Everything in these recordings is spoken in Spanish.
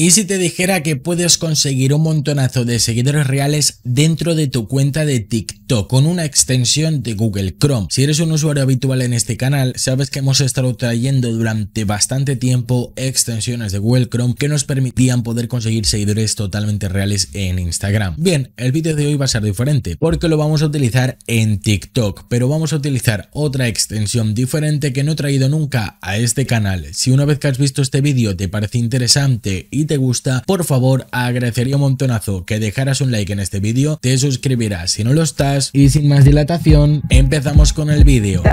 ¿Y si te dijera que puedes conseguir un montonazo de seguidores reales dentro de tu cuenta de TikTok con una extensión de Google Chrome? Si eres un usuario habitual en este canal, sabes que hemos estado trayendo durante bastante tiempo extensiones de Google Chrome que nos permitían poder conseguir seguidores totalmente reales en Instagram. Bien, el vídeo de hoy va a ser diferente porque lo vamos a utilizar en TikTok, pero vamos a utilizar otra extensión diferente que no he traído nunca a este canal. Si una vez que has visto este vídeo te parece interesante y te gusta, por favor agradecería un montonazo que dejaras un like en este vídeo, te suscribirás si no lo estás y sin más dilatación empezamos con el vídeo.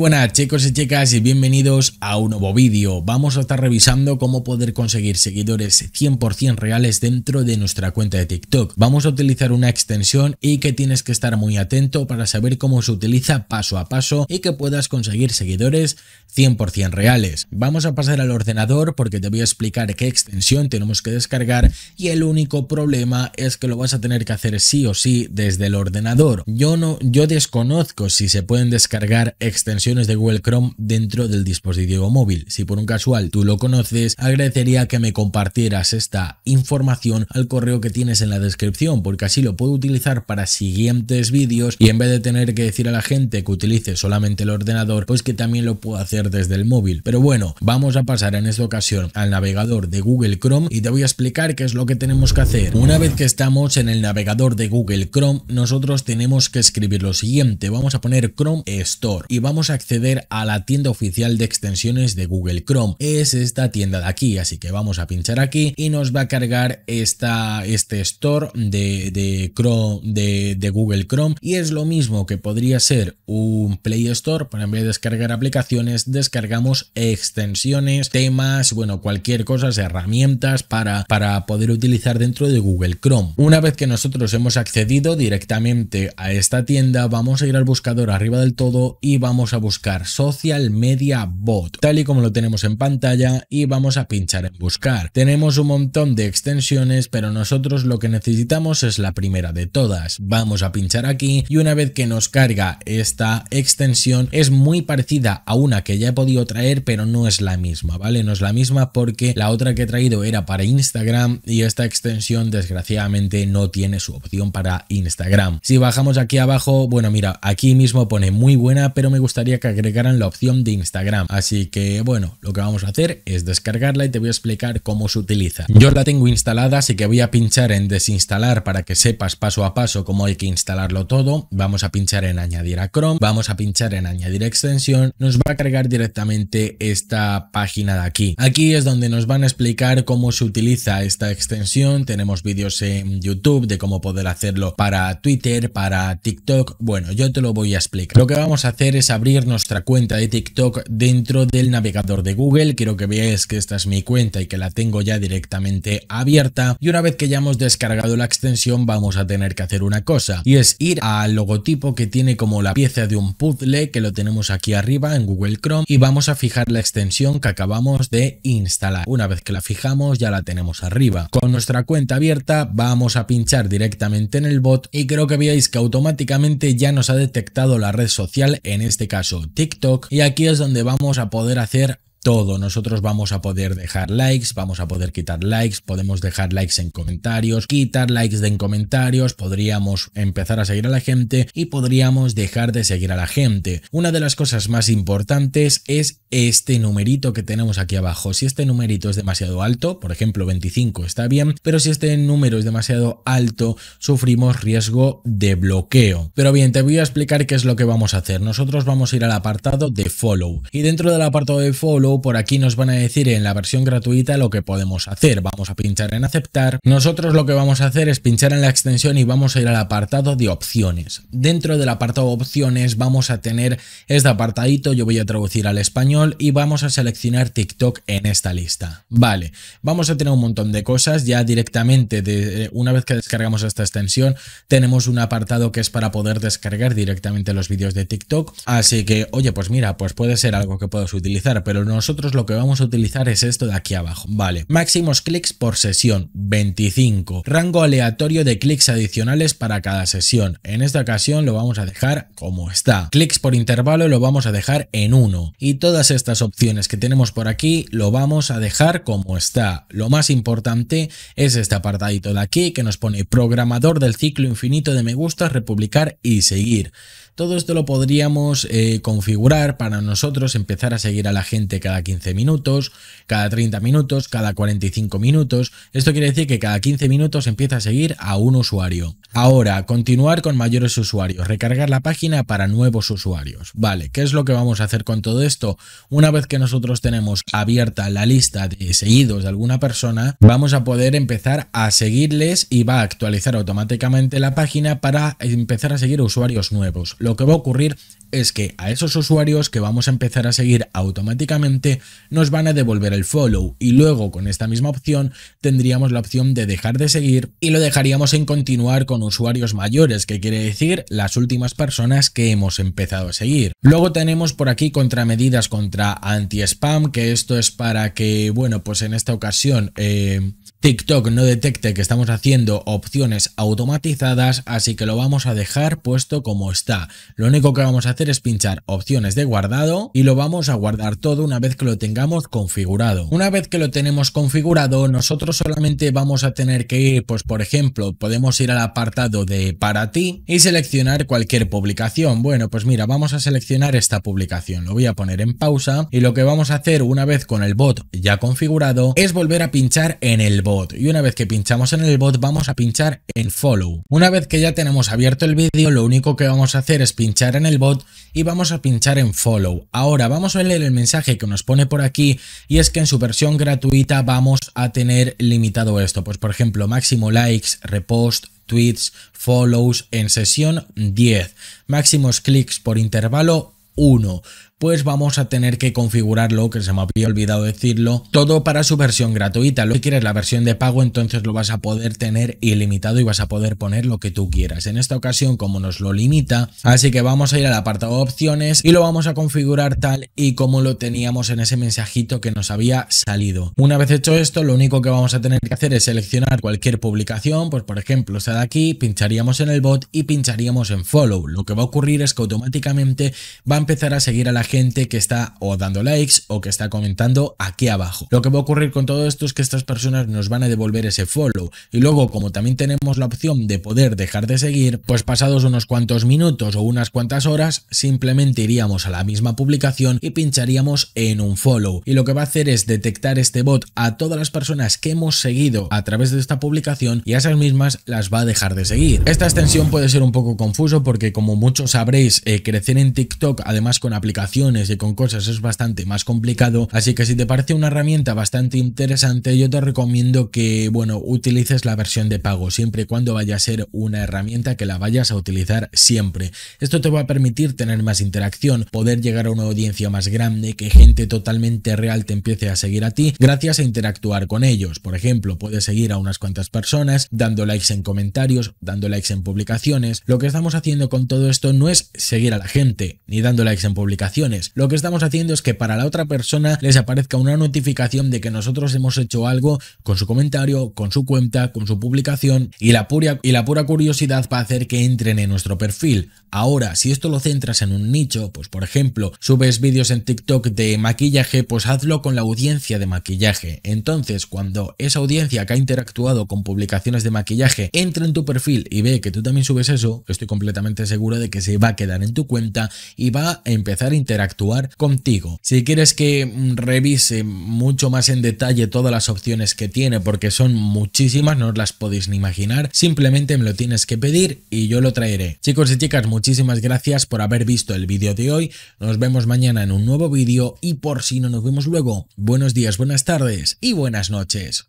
buenas chicos y chicas y bienvenidos a un nuevo vídeo. Vamos a estar revisando cómo poder conseguir seguidores 100% reales dentro de nuestra cuenta de TikTok. Vamos a utilizar una extensión y que tienes que estar muy atento para saber cómo se utiliza paso a paso y que puedas conseguir seguidores 100% reales. Vamos a pasar al ordenador porque te voy a explicar qué extensión tenemos que descargar y el único problema es que lo vas a tener que hacer sí o sí desde el ordenador. Yo no yo desconozco si se pueden descargar extensiones de Google Chrome dentro del dispositivo móvil. Si por un casual tú lo conoces, agradecería que me compartieras esta información al correo que tienes en la descripción, porque así lo puedo utilizar para siguientes vídeos y en vez de tener que decir a la gente que utilice solamente el ordenador, pues que también lo puedo hacer desde el móvil. Pero bueno, vamos a pasar en esta ocasión al navegador de Google Chrome y te voy a explicar qué es lo que tenemos que hacer. Una vez que estamos en el navegador de Google Chrome, nosotros tenemos que escribir lo siguiente. Vamos a poner Chrome Store y vamos a acceder a la tienda oficial de extensiones de Google Chrome. Es esta tienda de aquí, así que vamos a pinchar aquí y nos va a cargar esta, este store de, Chrome, de, Google Chrome y es lo mismo que podría ser un Play Store, pero en vez de descargar aplicaciones, descargamos extensiones, temas, bueno, cualquier cosa, herramientas para, para poder utilizar dentro de Google Chrome. Una vez que nosotros hemos accedido directamente a esta tienda, vamos a ir al buscador arriba del todo y vamos a buscar buscar Social Media Bot, tal y como lo tenemos en pantalla y vamos a pinchar en buscar. Tenemos un montón de extensiones, pero nosotros lo que necesitamos es la primera de todas. Vamos a pinchar aquí y una vez que nos carga esta extensión es muy parecida a una que ya he podido traer, pero no es la misma, ¿vale? No es la misma porque la otra que he traído era para Instagram y esta extensión desgraciadamente no tiene su opción para Instagram. Si bajamos aquí abajo, bueno, mira, aquí mismo pone muy buena, pero me gustaría que agregaran la opción de Instagram. Así que bueno, lo que vamos a hacer es descargarla y te voy a explicar cómo se utiliza. Yo la tengo instalada, así que voy a pinchar en desinstalar para que sepas paso a paso cómo hay que instalarlo todo. Vamos a pinchar en añadir a Chrome, vamos a pinchar en añadir extensión, nos va a cargar directamente esta página de aquí. Aquí es donde nos van a explicar cómo se utiliza esta extensión. Tenemos vídeos en YouTube de cómo poder hacerlo para Twitter, para TikTok. Bueno, yo te lo voy a explicar. Lo que vamos a hacer es abrir nuestra cuenta de TikTok dentro del navegador de Google. Quiero que veáis que esta es mi cuenta y que la tengo ya directamente abierta. Y una vez que ya hemos descargado la extensión vamos a tener que hacer una cosa y es ir al logotipo que tiene como la pieza de un puzzle que lo tenemos aquí arriba en Google Chrome y vamos a fijar la extensión que acabamos de instalar. Una vez que la fijamos ya la tenemos arriba. Con nuestra cuenta abierta vamos a pinchar directamente en el bot y creo que veáis que automáticamente ya nos ha detectado la red social en este caso TikTok y aquí es donde vamos a poder hacer todo. Nosotros vamos a poder dejar likes, vamos a poder quitar likes, podemos dejar likes en comentarios, quitar likes de en comentarios, podríamos empezar a seguir a la gente y podríamos dejar de seguir a la gente. Una de las cosas más importantes es este numerito que tenemos aquí abajo. Si este numerito es demasiado alto, por ejemplo 25 está bien, pero si este número es demasiado alto, sufrimos riesgo de bloqueo. Pero bien, te voy a explicar qué es lo que vamos a hacer. Nosotros vamos a ir al apartado de follow y dentro del apartado de follow por aquí nos van a decir en la versión gratuita lo que podemos hacer. Vamos a pinchar en aceptar. Nosotros lo que vamos a hacer es pinchar en la extensión y vamos a ir al apartado de opciones. Dentro del apartado opciones vamos a tener este apartadito, yo voy a traducir al español y vamos a seleccionar TikTok en esta lista. Vale, vamos a tener un montón de cosas ya directamente de eh, una vez que descargamos esta extensión tenemos un apartado que es para poder descargar directamente los vídeos de TikTok. Así que, oye, pues mira, pues puede ser algo que puedas utilizar, pero no nosotros lo que vamos a utilizar es esto de aquí abajo. Vale, máximos clics por sesión, 25. Rango aleatorio de clics adicionales para cada sesión. En esta ocasión lo vamos a dejar como está. Clics por intervalo lo vamos a dejar en 1. Y todas estas opciones que tenemos por aquí lo vamos a dejar como está. Lo más importante es este apartadito de aquí que nos pone programador del ciclo infinito de me gusta republicar y seguir. Todo esto lo podríamos eh, configurar para nosotros, empezar a seguir a la gente cada 15 minutos, cada 30 minutos, cada 45 minutos. Esto quiere decir que cada 15 minutos empieza a seguir a un usuario. Ahora, continuar con mayores usuarios, recargar la página para nuevos usuarios. Vale, ¿qué es lo que vamos a hacer con todo esto? Una vez que nosotros tenemos abierta la lista de seguidos de alguna persona, vamos a poder empezar a seguirles y va a actualizar automáticamente la página para empezar a seguir usuarios nuevos lo que va a ocurrir es que a esos usuarios que vamos a empezar a seguir automáticamente nos van a devolver el follow y luego con esta misma opción tendríamos la opción de dejar de seguir y lo dejaríamos en continuar con usuarios mayores, que quiere decir las últimas personas que hemos empezado a seguir. Luego tenemos por aquí contramedidas contra anti-spam, que esto es para que, bueno, pues en esta ocasión... Eh, TikTok no detecte que estamos haciendo opciones automatizadas, así que lo vamos a dejar puesto como está. Lo único que vamos a hacer es pinchar opciones de guardado y lo vamos a guardar todo una vez que lo tengamos configurado. Una vez que lo tenemos configurado, nosotros solamente vamos a tener que ir, pues por ejemplo, podemos ir al apartado de para ti y seleccionar cualquier publicación. Bueno, pues mira, vamos a seleccionar esta publicación. Lo voy a poner en pausa y lo que vamos a hacer una vez con el bot ya configurado es volver a pinchar en el bot y una vez que pinchamos en el bot vamos a pinchar en follow. Una vez que ya tenemos abierto el vídeo lo único que vamos a hacer es pinchar en el bot y vamos a pinchar en follow. Ahora vamos a leer el mensaje que nos pone por aquí y es que en su versión gratuita vamos a tener limitado esto. Pues por ejemplo máximo likes, repost, tweets, follows en sesión 10, máximos clics por intervalo 1, pues vamos a tener que configurarlo, que se me había olvidado decirlo, todo para su versión gratuita. Lo que quieres la versión de pago, entonces lo vas a poder tener ilimitado y vas a poder poner lo que tú quieras. En esta ocasión, como nos lo limita, así que vamos a ir al apartado de opciones y lo vamos a configurar tal y como lo teníamos en ese mensajito que nos había salido. Una vez hecho esto, lo único que vamos a tener que hacer es seleccionar cualquier publicación, pues por ejemplo, esta de aquí, pincharíamos en el bot y pincharíamos en follow. Lo que va a ocurrir es que automáticamente va a empezar a seguir a la gente que está o dando likes o que está comentando aquí abajo. Lo que va a ocurrir con todo esto es que estas personas nos van a devolver ese follow y luego como también tenemos la opción de poder dejar de seguir, pues pasados unos cuantos minutos o unas cuantas horas simplemente iríamos a la misma publicación y pincharíamos en un follow y lo que va a hacer es detectar este bot a todas las personas que hemos seguido a través de esta publicación y a esas mismas las va a dejar de seguir. Esta extensión puede ser un poco confuso porque como muchos sabréis eh, crecer en TikTok además con aplicaciones y con cosas es bastante más complicado, así que si te parece una herramienta bastante interesante, yo te recomiendo que, bueno, utilices la versión de pago, siempre y cuando vaya a ser una herramienta que la vayas a utilizar siempre. Esto te va a permitir tener más interacción, poder llegar a una audiencia más grande, que gente totalmente real te empiece a seguir a ti, gracias a interactuar con ellos. Por ejemplo, puedes seguir a unas cuantas personas, dando likes en comentarios, dando likes en publicaciones. Lo que estamos haciendo con todo esto no es seguir a la gente, ni dando likes en publicaciones, lo que estamos haciendo es que para la otra persona les aparezca una notificación de que nosotros hemos hecho algo con su comentario, con su cuenta, con su publicación y la pura, y la pura curiosidad para hacer que entren en nuestro perfil. Ahora, si esto lo centras en un nicho, pues por ejemplo, subes vídeos en TikTok de maquillaje, pues hazlo con la audiencia de maquillaje. Entonces, cuando esa audiencia que ha interactuado con publicaciones de maquillaje entra en tu perfil y ve que tú también subes eso, estoy completamente seguro de que se va a quedar en tu cuenta y va a empezar a interactuar interactuar contigo. Si quieres que mm, revise mucho más en detalle todas las opciones que tiene, porque son muchísimas, no os las podéis ni imaginar, simplemente me lo tienes que pedir y yo lo traeré. Chicos y chicas, muchísimas gracias por haber visto el vídeo de hoy, nos vemos mañana en un nuevo vídeo y por si no nos vemos luego, buenos días, buenas tardes y buenas noches.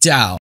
Chao.